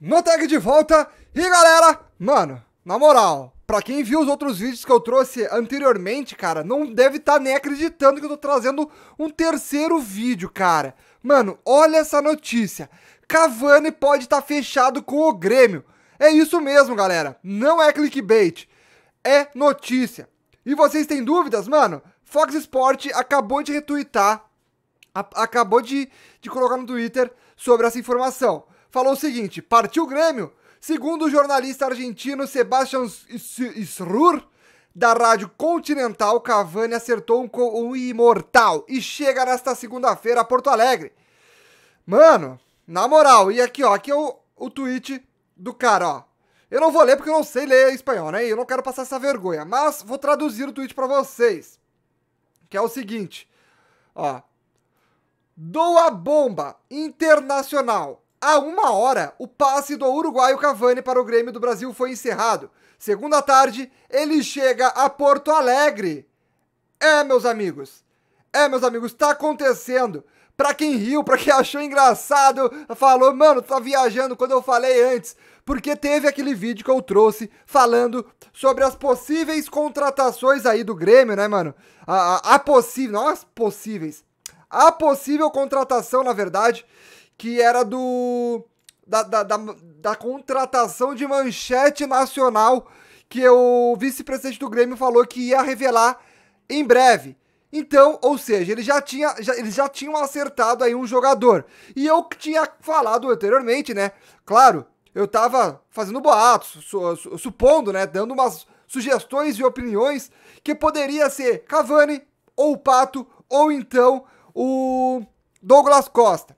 no tag de volta. E galera, mano, na moral, pra quem viu os outros vídeos que eu trouxe anteriormente, cara, não deve estar tá nem acreditando que eu tô trazendo um terceiro vídeo, cara. Mano, olha essa notícia. Cavani pode estar tá fechado com o Grêmio. É isso mesmo, galera. Não é clickbait. É notícia. E vocês têm dúvidas, mano? Fox Sport acabou de retweetar, acabou de, de colocar no Twitter sobre essa informação falou o seguinte: partiu o Grêmio. Segundo o jornalista argentino Sebastião Srur, da Rádio Continental, Cavani acertou um, um imortal e chega nesta segunda-feira a Porto Alegre. Mano, na moral, e aqui ó, aqui é o, o tweet do cara, ó. Eu não vou ler porque eu não sei ler espanhol, né? Eu não quero passar essa vergonha, mas vou traduzir o tweet para vocês. Que é o seguinte, ó. Dou a bomba internacional. Há uma hora, o passe do uruguaio Cavani para o Grêmio do Brasil foi encerrado. Segunda tarde, ele chega a Porto Alegre. É, meus amigos. É, meus amigos, tá acontecendo. Pra quem riu, pra quem achou engraçado, falou, mano, tá viajando quando eu falei antes. Porque teve aquele vídeo que eu trouxe falando sobre as possíveis contratações aí do Grêmio, né, mano? A, a, a possível, não as possíveis. A possível contratação, na verdade, que era do. Da, da, da, da contratação de manchete nacional que o vice-presidente do Grêmio falou que ia revelar em breve. Então, ou seja, ele já tinha, já, eles já tinham acertado aí um jogador. E eu tinha falado anteriormente, né? Claro, eu tava fazendo boatos, su, su, supondo, né? Dando umas sugestões e opiniões que poderia ser Cavani, ou o Pato, ou então o Douglas Costa.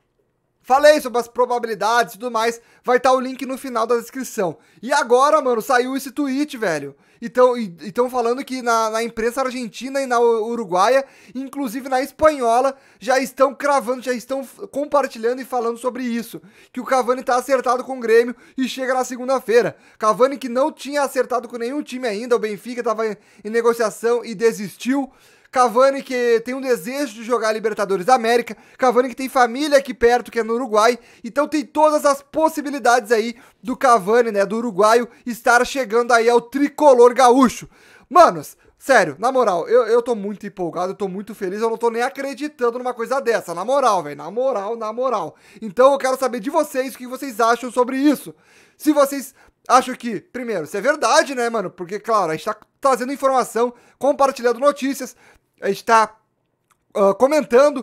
Falei sobre as probabilidades e tudo mais. Vai estar tá o link no final da descrição. E agora, mano, saiu esse tweet, velho. Então, estão falando que na, na, imprensa argentina e na uruguaia, inclusive na espanhola, já estão cravando, já estão compartilhando e falando sobre isso. Que o Cavani está acertado com o Grêmio e chega na segunda-feira. Cavani que não tinha acertado com nenhum time ainda, o Benfica estava em, em negociação e desistiu. Cavani que tem um desejo de jogar Libertadores da América, Cavani que tem família aqui perto, que é no Uruguai. Então tem todas as possibilidades aí do Cavani, né, do uruguaio estar chegando aí ao tricolor gaúcho. Manos, Sério, na moral, eu, eu tô muito empolgado, eu tô muito feliz, eu não tô nem acreditando numa coisa dessa, na moral, velho, na moral, na moral. Então eu quero saber de vocês o que vocês acham sobre isso. Se vocês acham que, primeiro, se é verdade, né, mano? Porque, claro, a gente tá trazendo informação, compartilhando notícias a gente está uh, ah, comentando,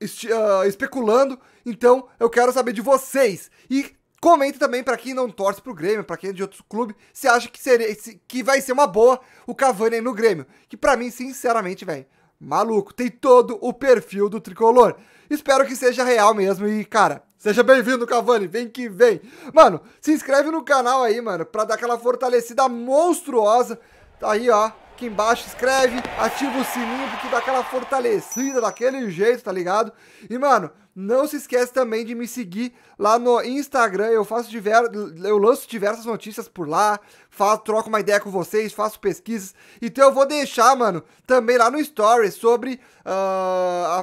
uh, especulando. Então eu quero saber de vocês. E Comente também para quem não torce pro Grêmio, para quem é de outro clube, se acha que, seria, que vai ser uma boa o Cavani aí no Grêmio. Que para mim, sinceramente, velho, maluco, tem todo o perfil do tricolor. Espero que seja real mesmo e, cara, seja bem-vindo, Cavani, vem que vem. Mano, se inscreve no canal aí, mano, pra dar aquela fortalecida monstruosa. Tá aí, ó aqui embaixo, escreve, ativa o sininho, porque dá aquela fortalecida daquele jeito, tá ligado? E, mano, não se esquece também de me seguir lá no Instagram. Eu faço diver... eu lanço diversas notícias por lá, faço, troco uma ideia com vocês, faço pesquisas. Então eu vou deixar, mano, também lá no Stories sobre. Uh, uh,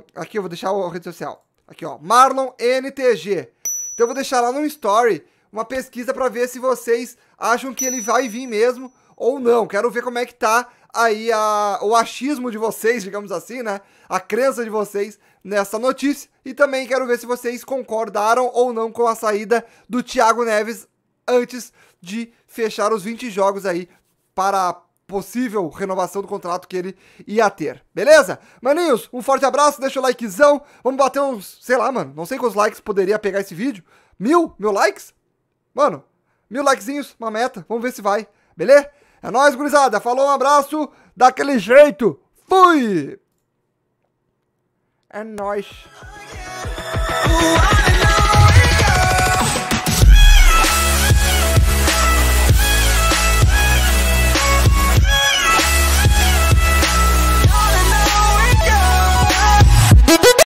uh, aqui eu vou deixar a rede social. Aqui, ó. Marlon NTG. Então eu vou deixar lá no Story uma pesquisa para ver se vocês acham que ele vai vir mesmo ou não. Quero ver como é que tá aí a, o achismo de vocês, digamos assim, né? A crença de vocês nessa notícia. E também quero ver se vocês concordaram ou não com a saída do Thiago Neves antes de fechar os 20 jogos aí para a possível renovação do contrato que ele ia ter. Beleza? Maninhos, um forte abraço, deixa o likezão. Vamos bater uns, sei lá, mano, não sei quantos likes poderia pegar esse vídeo. Mil? Mil likes? Mano, mil likezinhos, uma meta. Vamos ver se vai. Beleza? É nóis, gurizada. Falou, um abraço. Daquele jeito. Fui! É nóis.